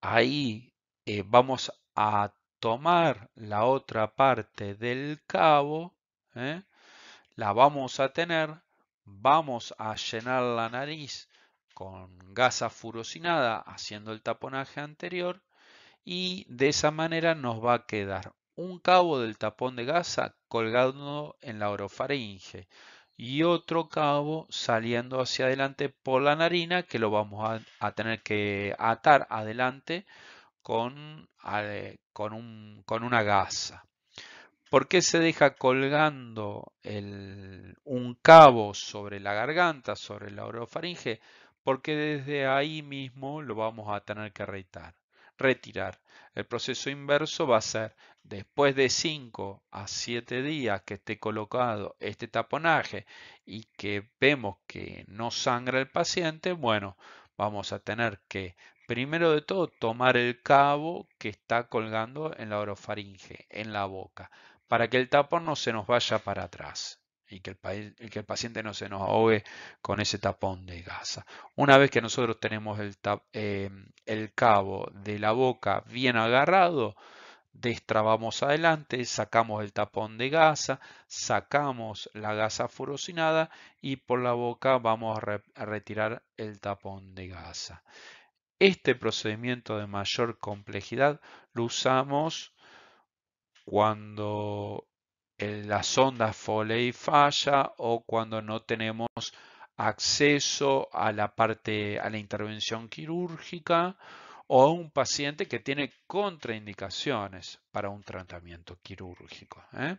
Ahí eh, vamos a tomar la otra parte del cabo, ¿eh? la vamos a tener, vamos a llenar la nariz con gasa furosinada haciendo el taponaje anterior y de esa manera nos va a quedar un cabo del tapón de gasa colgado en la orofaringe y otro cabo saliendo hacia adelante por la narina que lo vamos a, tener que atar adelante con, con, una gasa. ¿Por qué se deja colgando el, un cabo sobre la garganta, sobre la orofaringe? Porque desde ahí mismo lo vamos a tener que retirar. El proceso inverso va a ser después de 5 a 7 días que esté colocado este taponaje y que vemos que no sangra el paciente, bueno, vamos a tener que primero de todo tomar el cabo que está colgando en la orofaringe, en la boca, para que el tapón no se nos vaya para atrás y que el, paciente no se nos ahogue con ese tapón de gasa. Una vez que nosotros tenemos el, eh, el cabo de la boca bien agarrado, destrabamos adelante, sacamos el tapón de gasa, sacamos la gasa furosinada y por la boca vamos a retirar el tapón de gasa. Este procedimiento de mayor complejidad lo usamos cuando eh, la sonda Foley falla o cuando no tenemos acceso a la parte, a la intervención quirúrgica o a un paciente que tiene contraindicaciones para un tratamiento quirúrgico. ¿eh?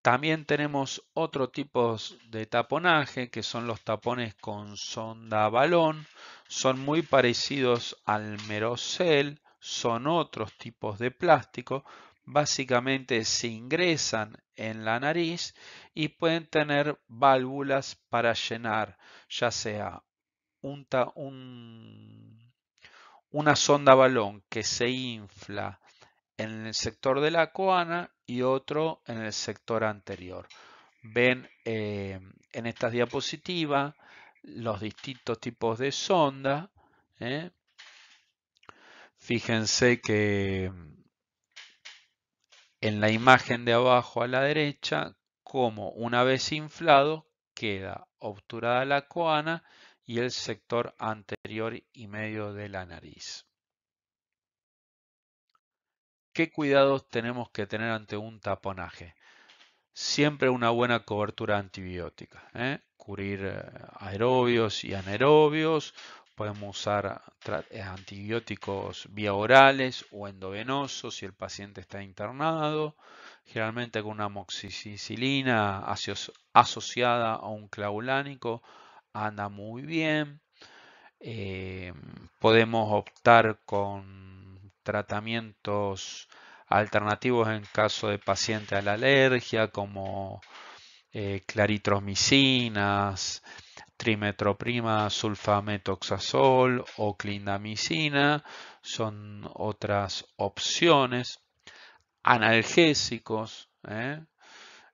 También tenemos otro tipo de taponaje que son los tapones con sonda balón. Son muy parecidos al merocel, son otros tipos de plástico, básicamente se ingresan en la nariz y pueden tener válvulas para llenar, ya sea un, un, una sonda balón que se infla en el sector de la coana y otro en el sector anterior. Ven eh, en estas diapositivas los distintos tipos de sonda. ¿eh? Fíjense que en la imagen de abajo a la derecha como una vez inflado queda obturada la coana y el sector anterior y medio de la nariz. ¿Qué cuidados tenemos que tener ante un taponaje? Siempre una buena cobertura antibiótica. ¿eh? Cubrir eh, aerobios y anaerobios, Podemos usar eh, antibióticos vía orales o endovenosos si el paciente está internado, generalmente con una moxicilina asociada a un clavulánico anda muy bien. Em, podemos optar con tratamientos alternativos en caso de paciente a la alergia como eh, claritromicinas, trimetroprima sulfametoxazol o clindamicina son otras opciones. Analgésicos. ¿eh?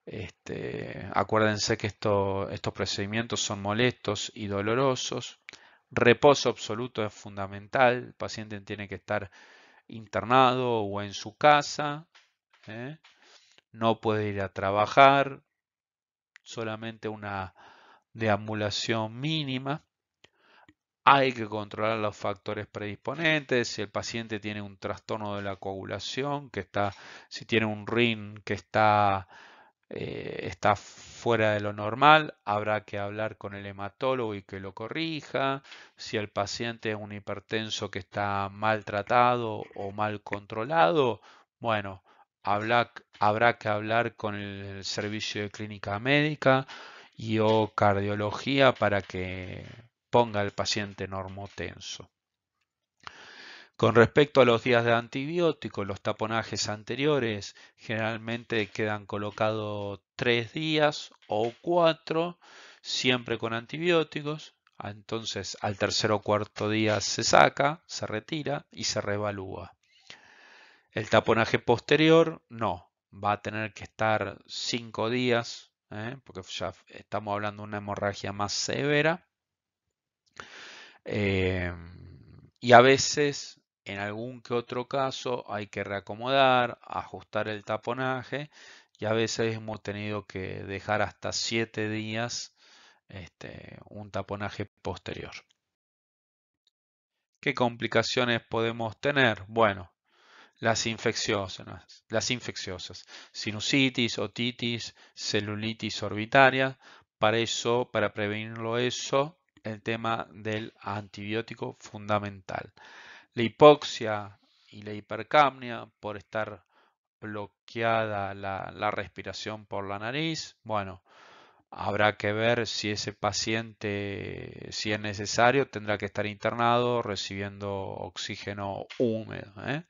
Este, acuérdense que estos procedimientos son molestos y dolorosos. Reposo absoluto es fundamental. El paciente tiene que estar internado o en su casa. ¿eh? No puede ir a trabajar. Solamente una de amulación mínima. Hay que controlar los factores predisponentes, si el paciente tiene un trastorno de la coagulación, que está, si tiene un rin que está, eh, está fuera de lo normal, habrá que hablar con el hematólogo y que lo corrija. Si el paciente es un hipertenso que está maltratado o mal controlado, bueno, habrá que hablar con el servicio de clínica médica y o cardiología para que ponga el paciente normotenso. Con respecto a los días de antibiótico, los taponajes anteriores generalmente quedan colocados tres días o cuatro, siempre con antibióticos. Entonces, al tercer o cuarto día se saca, se retira y se reevalúa. El taponaje posterior, no, va a tener que estar cinco días ¿eh? porque ya estamos hablando de una hemorragia más severa. Eh, y a veces, en algún que otro caso, hay que reacomodar, ajustar el taponaje y a veces hemos tenido que dejar hasta 7 días este, un taponaje posterior. ¿Qué complicaciones podemos tener? Bueno, las infecciosas, las infecciosas, sinusitis, otitis, celulitis orbitaria. Para eso, para prevenirlo eso, el tema del antibiótico fundamental. La hipoxia y la hipercamnia, por estar bloqueada la, respiración por la nariz. Bueno, habrá que ver si ese paciente, si es necesario, tendrá que estar internado recibiendo oxígeno húmedo. ¿eh?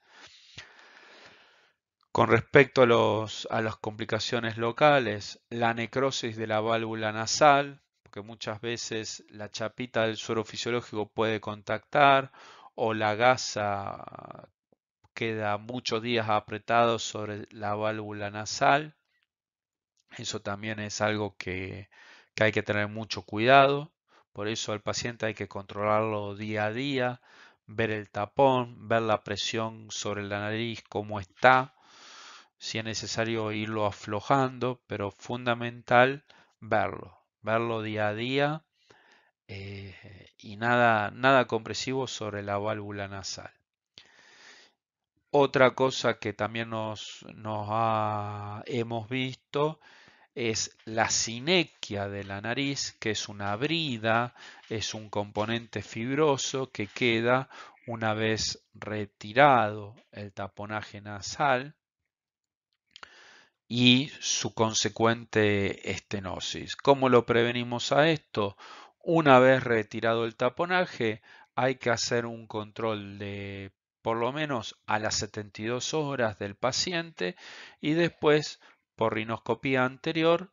Con respecto a, a las complicaciones locales, la necrosis de la válvula nasal, porque muchas veces la chapita del suero fisiológico puede contactar o la gasa queda muchos días apretado sobre la válvula nasal. Eso también es algo que, que hay que tener mucho cuidado. Por eso al paciente hay que controlarlo día a día, ver el tapón, ver la presión sobre la nariz, cómo está si es necesario irlo aflojando, pero fundamental verlo, verlo día a día eh, y nada, nada compresivo sobre la válvula nasal. Otra cosa que también nos, ha, hemos visto es la sinequia de la nariz, que es una brida, es un componente fibroso que queda una vez retirado el taponaje nasal y su consecuente estenosis. ¿Cómo lo prevenimos a esto? Una vez retirado el taponaje, hay que hacer un control de por lo menos a las 72 horas del paciente y después por rinoscopía anterior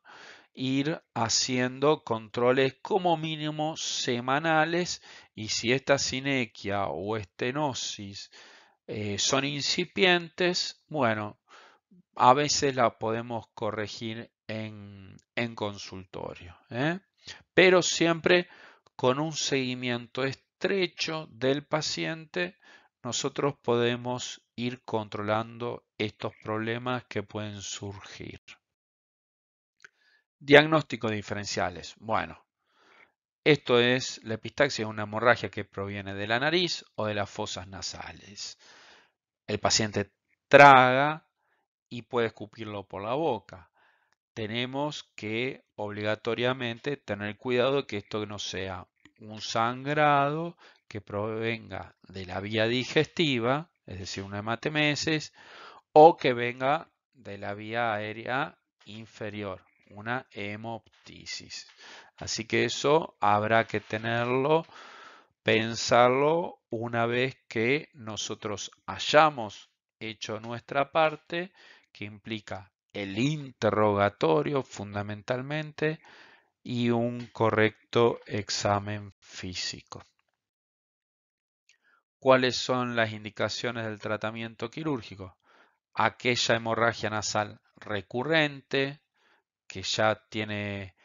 ir haciendo controles como mínimo semanales y si esta sinequia o estenosis eh, son incipientes, bueno, a veces la podemos corregir en, en consultorio, ¿eh? pero siempre con un seguimiento estrecho del paciente nosotros podemos ir controlando estos problemas que pueden surgir. Diagnóstico diferenciales. Bueno, esto es la epistaxia, una hemorragia que proviene de la nariz o de las fosas nasales. El paciente traga, y puede escupirlo por la boca. Tenemos que obligatoriamente tener cuidado de que esto no sea un sangrado que provenga de la vía digestiva, es decir, una hematemesis, o que venga de la vía aérea inferior, una hemoptisis. Así que eso habrá que tenerlo, pensarlo una vez que nosotros hayamos hecho nuestra parte que implica el interrogatorio fundamentalmente y un correcto examen físico. ¿Cuáles son las indicaciones del tratamiento quirúrgico? Aquella hemorragia nasal recurrente que ya tiene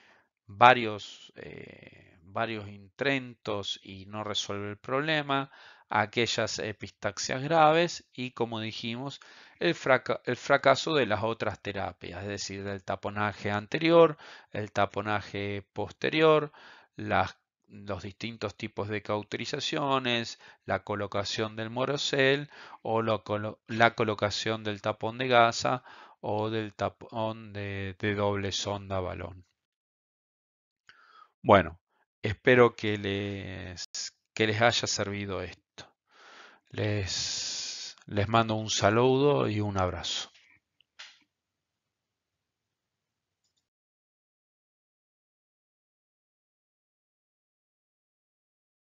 varios, intrentos eh, varios intentos y no resuelve el problema, aquellas epistaxias graves y, como dijimos, el, fracaso de las otras terapias, es decir, el taponaje anterior, el taponaje posterior, las, los distintos tipos de cauterizaciones, la colocación del morosel o la colocación del tapón de gasa o del tapón de, de doble sonda balón. Bueno, espero que les, que les haya servido esto. Les, les mando un saludo y un abrazo.